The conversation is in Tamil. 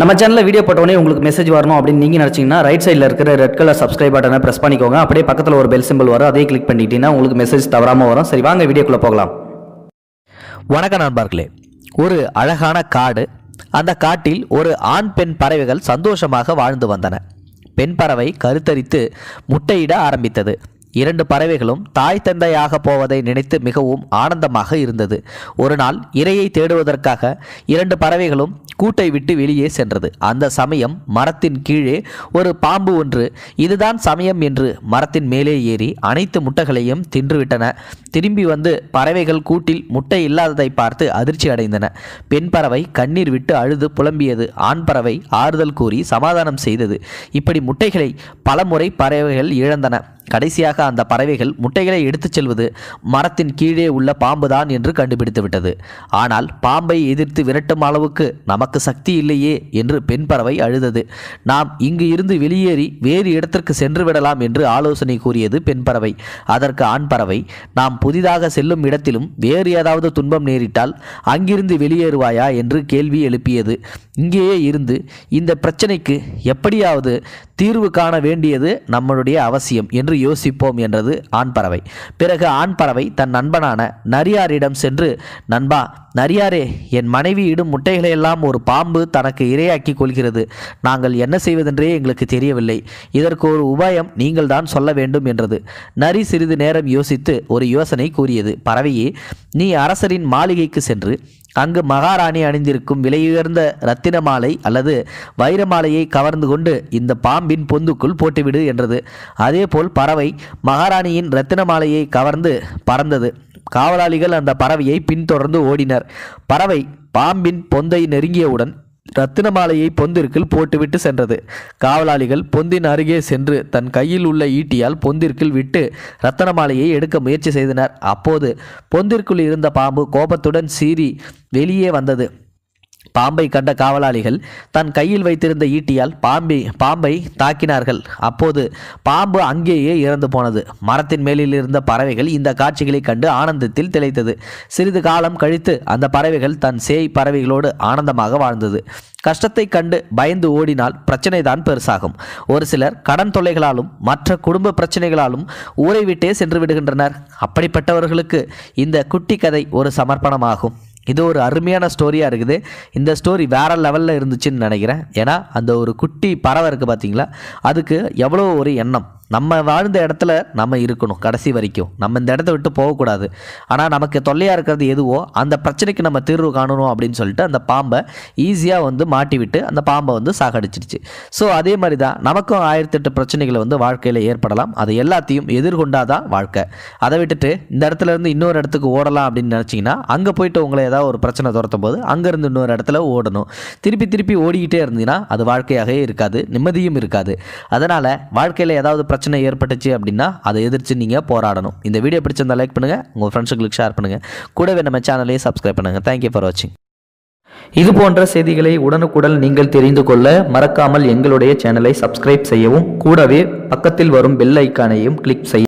நம்ம சேனலில் வீடியோ போட்டோடனே உங்களுக்கு மெசேஜ் வரணும் அப்படின்னு நீங்கள் நினச்சிங்கன்னா ரைட் சைடில் இருக்கிற ரெட் கலர் சப்ஸ்கிரைப் பட்டனை ப்ரெஸ் பண்ணிக்கோங்க அப்படியே பக்கத்தில் ஒரு பெல் சிம்பிள் வரும் அதே கிளிக் பண்ணிட்டீங்கன்னா உங்களுக்கு மெசேஜ் தவறாமல் வரும் சரி வாங்க வீடியோக்குள்ளே போகலாம் வணக்கம் நண்பர்களே ஒரு அழகான காடு அந்த காட்டில் ஒரு ஆண் பெண் பறவைகள் சந்தோஷமாக வாழ்ந்து வந்தன பெண் பறவை கருத்தரித்து முட்டையிட ஆரம்பித்தது இரண்டு பறவைகளும் தாய் தந்தையாக போவதை நினைத்து மிகவும் ஆனந்தமாக இருந்தது ஒரு நாள் இரையை தேடுவதற்காக இரண்டு பறவைகளும் கூட்டை விட்டு வெளியே சென்றது அந்த சமயம் மரத்தின் கீழே ஒரு பாம்பு ஒன்று இதுதான் சமயம் என்று மரத்தின் மேலே ஏறி அனைத்து முட்டைகளையும் தின்றுவிட்டன திரும்பி வந்து பறவைகள் கூட்டில் முட்டை இல்லாததை பார்த்து அதிர்ச்சி அடைந்தன பெண் பறவை கண்ணீர் விட்டு அழுது புலம்பியது ஆண் பறவை ஆறுதல் கூறி சமாதானம் செய்தது இப்படி முட்டைகளை பலமுறை பறவைகள் இழந்தன கடைசியாக அந்த பறவைகள் முட்டைகளை எடுத்துச் செல்வது மரத்தின் கீழே உள்ள பாம்புதான் என்று கண்டுபிடித்து விட்டது ஆனால் பாம்பை எதிர்த்து விரட்டும் அளவுக்கு நமக்கு சக்தி இல்லையே என்று பெண் பறவை அழுதது நாம் இங்கு இருந்து வெளியேறி வேறு இடத்திற்கு சென்று விடலாம் என்று ஆலோசனை கூறியது பெண் பறவை அதற்கு ஆண் பறவை நாம் புதிதாக செல்லும் இடத்திலும் வேறு ஏதாவது துன்பம் நேரிட்டால் அங்கிருந்து வெளியேறுவாயா என்று கேள்வி எழுப்பியது இங்கேயே இருந்து இந்த பிரச்சனைக்கு எப்படியாவது தீர்வு காண வேண்டியது நம்மளுடைய அவசியம் என்று என்று யோசிப்போம் என்றது ஆண் பறவை பிறகு ஆண் பறவை தன் நண்பனான நரியாரிடம் சென்று நண்பா நரியாரே என் மனைவி இடும் முட்டைகளையெல்லாம் ஒரு பாம்பு தனக்கு இரையாக்கி கொள்கிறது நாங்கள் என்ன செய்வதென்றே எங்களுக்கு தெரியவில்லை இதற்கு ஒரு உபாயம் நீங்கள் தான் சொல்ல வேண்டும் என்றது நரி சிறிது நேரம் யோசித்து ஒரு யோசனை கூறியது பறவையே நீ அரசரின் மாளிகைக்கு சென்று அங்கு மகாராணி அணிந்திருக்கும் விலையுயர்ந்த இரத்தின மாலை அல்லது வைர மாலையை கவர்ந்து கொண்டு இந்த பாம்பின் பொந்துக்குள் போட்டுவிடு என்றது அதேபோல் பறவை மகாராணியின் இரத்தின மாலையை கவர்ந்து பறந்தது காவலாளிகள் அந்த பறவையை பின்தொடர்ந்து ஓடினர் பறவை பாம்பின் பொந்தை நெருங்கியவுடன் ரத்தினமாலையை பொந்திற்கில் போட்டுவிட்டு சென்றது காவலாளிகள் பொந்தின் அருகே சென்று தன் கையில் உள்ள ஈட்டியால் பொந்திற்குள் விட்டு ரத்தனமாலையை மாலையை எடுக்க முயற்சி செய்தனர் அப்போது பொந்திற்குள் இருந்த பாம்பு கோபத்துடன் சீறி வெளியே வந்தது பாம்பை கண்ட காவலாளிகள் தன் கையில் வைத்திருந்த ஈட்டியால் பாம்பை பாம்பை தாக்கினார்கள் அப்போது பாம்பு அங்கேயே இறந்து போனது மரத்தின் மேலில் இருந்த பறவைகள் இந்த காட்சிகளை கண்டு ஆனந்தத்தில் திளைத்தது சிறிது காலம் கழித்து அந்த பறவைகள் தன் சேய் பறவைகளோடு ஆனந்தமாக வாழ்ந்தது கஷ்டத்தை கண்டு பயந்து ஓடினால் பிரச்சனை தான் பெருசாகும் ஒரு சிலர் கடன் தொல்லைகளாலும் மற்ற குடும்ப பிரச்சனைகளாலும் ஊரை விட்டே சென்று விடுகின்றனர் அப்படிப்பட்டவர்களுக்கு இந்த குட்டி கதை ஒரு சமர்ப்பணமாகும் இது ஒரு அருமையான ஸ்டோரியாக இருக்குது இந்த ஸ்டோரி வேறு லெவலில் இருந்துச்சுன்னு நினைக்கிறேன் ஏன்னா அந்த ஒரு குட்டி பறவை இருக்குது பார்த்தீங்களா அதுக்கு எவ்வளோ ஒரு எண்ணம் நம்ம வாழ்ந்த இடத்துல நம்ம இருக்கணும் கடைசி வரைக்கும் நம்ம இந்த இடத்த விட்டு போகக்கூடாது ஆனால் நமக்கு தொல்லையாக இருக்கிறது எதுவோ அந்த பிரச்சனைக்கு நம்ம தீர்வு காணணும் அப்படின்னு சொல்லிட்டு அந்த பாம்பை ஈஸியாக வந்து மாட்டி விட்டு அந்த பாம்பை வந்து சாகடிச்சிடுச்சு ஸோ அதே மாதிரி தான் நமக்கும் ஆயிரத்தெட்டு பிரச்சனைகளை வந்து வாழ்க்கையில் ஏற்படலாம் அது எல்லாத்தையும் எதிர்கொண்டால் தான் வாழ்க்கை அதை விட்டுட்டு இந்த இடத்துல இருந்து இன்னொரு இடத்துக்கு ஓடலாம் அப்படின்னு நினச்சிங்கன்னா அங்கே போயிட்டு உங்களை ஏதாவது ஒரு பிரச்சனை துரத்தும் போது அங்கேருந்து இன்னொரு இடத்துல ஓடணும் திருப்பி திருப்பி ஓடிக்கிட்டே இருந்தீங்கன்னா அது வாழ்க்கையாகவே இருக்காது நிம்மதியும் இருக்காது அதனால் வாழ்க்கையில் ஏதாவது பிரச்சனை பிரச்சனை ஏற்பட்டுச்சு அப்படின்னா அதை எதிர்த்து நீங்கள் போராடணும் இந்த வீடியோ பிடிச்சிருந்தால் லைக் பண்ணுங்கள் உங்கள் ஃப்ரெண்ட்ஸுங்களுக்கு ஷேர் பண்ணுங்கள் கூடவே நம்ம சேனலையும் சப்ஸ்கிரைப் பண்ணுங்கள் தேங்க்யூ ஃபார் வாட்சிங் இது போன்ற செய்திகளை உடனுக்குடன் நீங்கள் தெரிந்து கொள்ள மறக்காமல் எங்களுடைய சேனலை சப்ஸ்கிரைப் செய்யவும் கூடவே பக்கத்தில் வரும் பெல் ஐக்கானையும் கிளிக் செய்யவும்